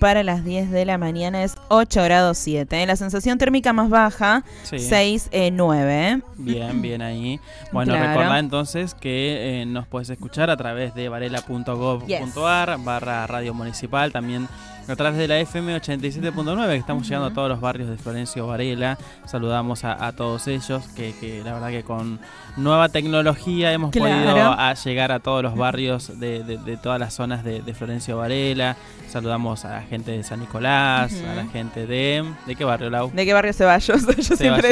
para las 10 de la mañana es 8 grados 7. ¿eh? La sensación térmica más baja, sí. 6, 9. Eh, ¿eh? Bien, bien ahí. Bueno, claro. recordá entonces que nos puedes escuchar a través de varela.gov.ar barra radio municipal. También a través de la FM 87.9, que estamos llegando a todos los barrios de Florencio Varela. Saludamos a, todos ellos, que, la verdad que con nueva tecnología hemos podido a llegar a todos los barrios de, todas las zonas de, Florencio Varela. Saludamos a la gente de San Nicolás, a la gente de... ¿De qué barrio, Lau? ¿De qué barrio Ceballos? Yo siempre...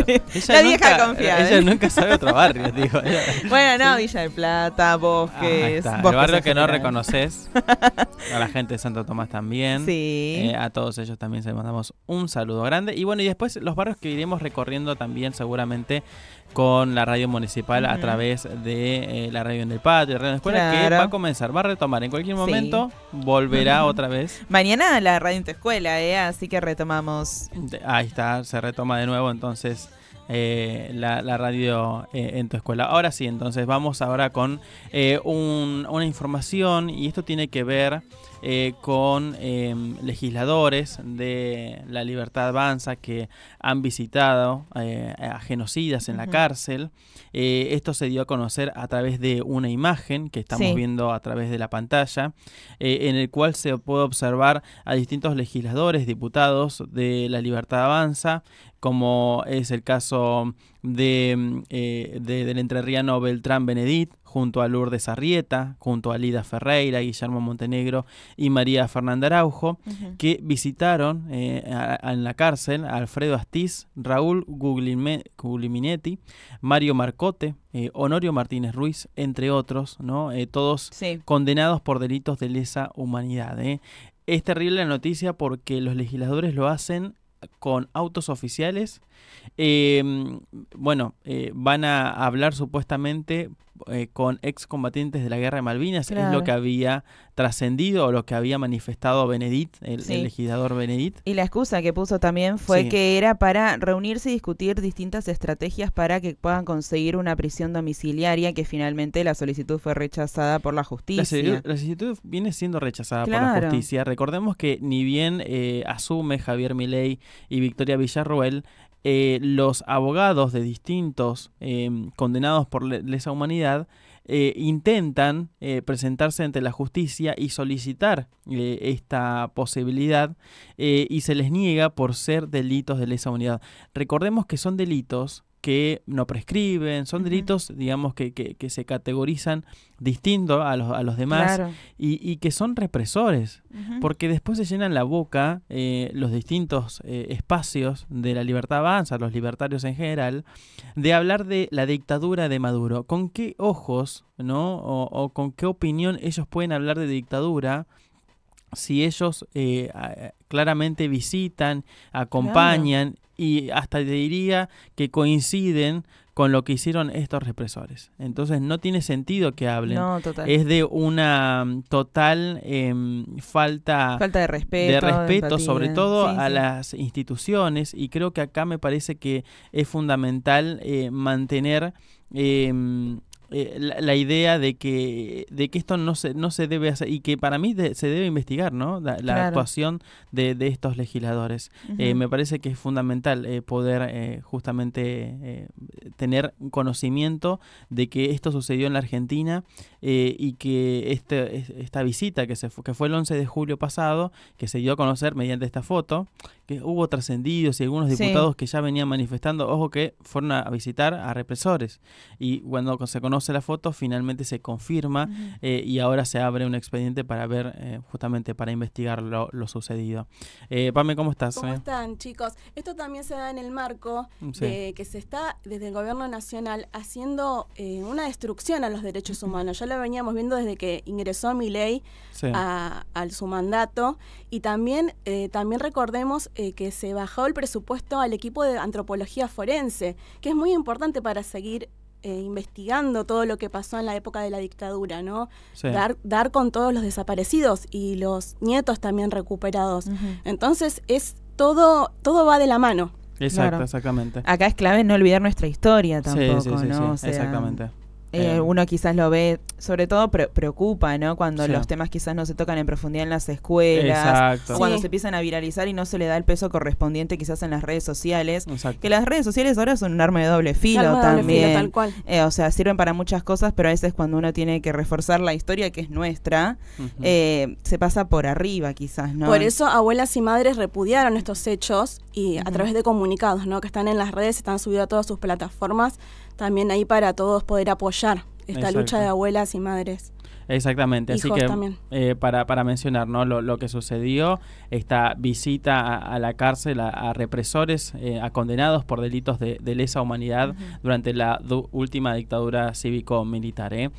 la vieja confiada. Ella ¿eh? nunca sabe otro barrio, digo. bueno, no, Villa de Plata, ah, Bosques... el barrio que no reconoces. A la gente de Santo Tomás también. Sí. Eh, a todos ellos también les mandamos un saludo grande. Y bueno, y después los barrios que iremos recorriendo también seguramente con la radio municipal a través de eh, la radio en el patio, radio en la escuela, que va a comenzar, va a retomar en cualquier momento, volverá otra vez. Mañana la radio en tu escuela, ¿eh? así que retomamos. Ahí está, se retoma de nuevo entonces. Eh, la, radio en tu escuela. Ahora sí, entonces vamos ahora con una información y esto tiene que ver eh, con em, legisladores de la Libertad Avanza que han visitado eh, a genocidas en la cárcel. Eh, esto se dio a conocer a través de una imagen que estamos viendo a través de la pantalla, en el cual se puede observar a distintos legisladores, diputados de la Libertad Avanza, como es el caso de, mm, de, del entrerriano Beltrán Benedit junto a Lourdes Arrieta, junto a Lida Ferreira, Guillermo Montenegro y María Fernanda Araujo, que visitaron eh, en la cárcel a Alfredo Astiz, Raúl Gugliminetti, Mario Marcote, eh, Honorio Martínez Ruiz, entre otros, ¿no? Eh, todos condenados por delitos de lesa humanidad. Es terrible la noticia porque los legisladores lo hacen con autos oficiales. Em, bueno, van a hablar supuestamente eh, con excombatientes de la guerra de Malvinas, es lo que había trascendido o lo que había manifestado Benedit, el, legislador Benedit. Y la excusa que puso también fue que era para reunirse y discutir distintas estrategias para que puedan conseguir una prisión domiciliaria, que finalmente la solicitud fue rechazada por la justicia. La, solicitud viene siendo rechazada por la justicia. Recordemos que ni bien eh, asume Javier Milei y Victoria Villarroel, eh, los abogados de distintos em, condenados por lesa humanidad eh, intentan eh, presentarse ante la justicia y solicitar eh, esta posibilidad y se les niega por ser delitos de lesa humanidad. Recordemos que son delitos que no prescriben, son delitos, digamos, que, se categorizan distinto a los, a los demás y, que son represores, porque después se llenan la boca eh, los distintos eh, espacios de la libertad avanza, los libertarios en general, de hablar de la dictadura de Maduro. ¿Con qué ojos, no? O, o con qué opinión ellos pueden hablar de dictadura? si ellos eh, claramente visitan, acompañan y hasta diría que coinciden con lo que hicieron estos represores. Entonces no tiene sentido que hablen. Es de una mm, total em, falta, falta de respeto, de respeto sobre todo a las instituciones y creo que acá me parece que es fundamental eh, mantener em, eh, la, idea de que, de que esto no se, no se debe hacer y que para mí se debe investigar la, actuación de, de, estos legisladores. Eh, me parece que es fundamental eh, poder justamente tener conocimiento de que esto sucedió en la Argentina y que este, esta visita que, se fue, que fue el 11 de julio pasado, que se dio a conocer mediante esta foto, que hubo trascendidos y algunos diputados que ya venían manifestando, ojo que fueron a visitar a represores. Y cuando se conoce la foto, finalmente se confirma eh, y ahora se abre un expediente para ver, eh, justamente para investigar lo, sucedido. Eh, Pame, ¿cómo estás? ¿Cómo están, chicos? Esto también se da en el marco que se está desde el gobierno nacional haciendo una destrucción a los derechos humanos. Ya lo veníamos viendo desde que ingresó mi ley a, su mandato y también, también recordemos que se bajó el presupuesto al equipo de antropología forense, que es muy importante para seguir eh, investigando todo lo que pasó en la época de la dictadura, ¿no? Dar, dar con todos los desaparecidos y los nietos también recuperados. Entonces es todo, todo va de la mano. Exacto, exactamente. Acá es clave no olvidar nuestra historia tampoco, sí, sí, ¿no? exactamente. Eh, eh. uno quizás lo ve, sobre todo preocupa, ¿no? Cuando los temas quizás no se tocan en profundidad en las escuelas, o cuando se empiezan a viralizar y no se le da el peso correspondiente quizás en las redes sociales, Exacto. que las redes sociales ahora son un arma de doble filo también, tal cual. Eh, o sea, sirven para muchas cosas, pero a veces cuando uno tiene que reforzar la historia que es nuestra, se pasa por arriba quizás, ¿no? Por eso abuelas y madres repudiaron estos hechos y a través de comunicados, ¿no? Que están en las redes, están subidos a todas sus plataformas, también ahí para todos poder apoyar esta lucha de abuelas y madres. Exactamente, así que eh, para, para mencionar lo, que sucedió, esta visita a, la cárcel a, represores, eh, a condenados por delitos de, lesa humanidad durante la última dictadura cívico-militar. ¿eh?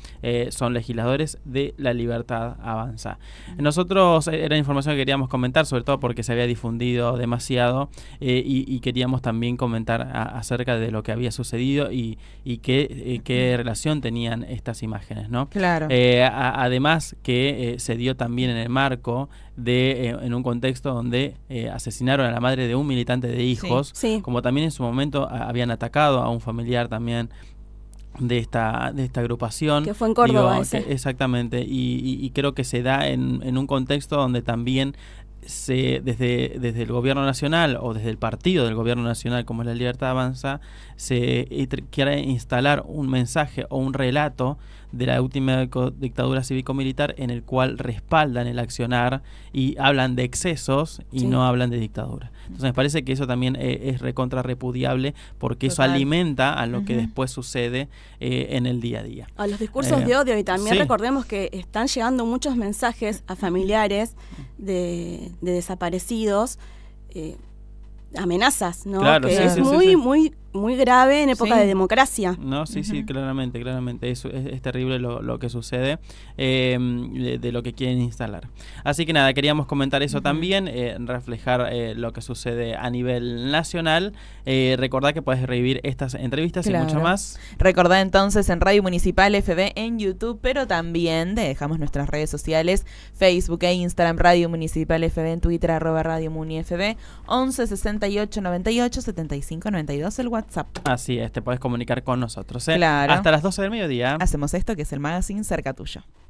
son legisladores de la libertad avanza. Nosotros, era información que queríamos comentar, sobre todo porque se había difundido demasiado y, queríamos también comentar acerca de lo que había sucedido y, y qué, relación tenían estas imágenes. ¿no? Claro además que eh, se dio también en el marco de, eh, en un contexto donde eh, asesinaron a la madre de un militante de hijos, como también en su momento habían atacado a un familiar también de esta, de esta agrupación. Que fue en Córdoba. exactamente, y, creo que se da en, un contexto donde también se, desde, desde el gobierno nacional o desde el partido del gobierno nacional como es la Libertad Avanza, se quiere instalar un mensaje o un relato de la última dictadura cívico-militar en el cual respaldan el accionar y hablan de excesos y no hablan de dictadura. Entonces me parece que eso también eh, es recontra repudiable porque eso alimenta a lo que después sucede eh, en el día a día. A los discursos eh, de odio y también recordemos que están llegando muchos mensajes a familiares de, desaparecidos. amenazas, ¿no? es muy, muy muy grave en época de democracia. No, sí, sí, claramente, claramente. Es, es, terrible lo, que sucede em, de, lo que quieren instalar. Así que nada, queríamos comentar eso también, eh, reflejar eh, lo que sucede a nivel nacional. Eh, recordad que puedes revivir estas entrevistas y mucho más. Recordad entonces en Radio Municipal FB en YouTube, pero también dejamos nuestras redes sociales, Facebook e Instagram, Radio Municipal FB en Twitter, arroba Radio Muni FB, 11 68 98 75 92 el WhatsApp. Así es, te puedes comunicar con nosotros. ¿eh? Claro. Hasta las 12 del mediodía. Hacemos esto que es el magazine cerca tuyo.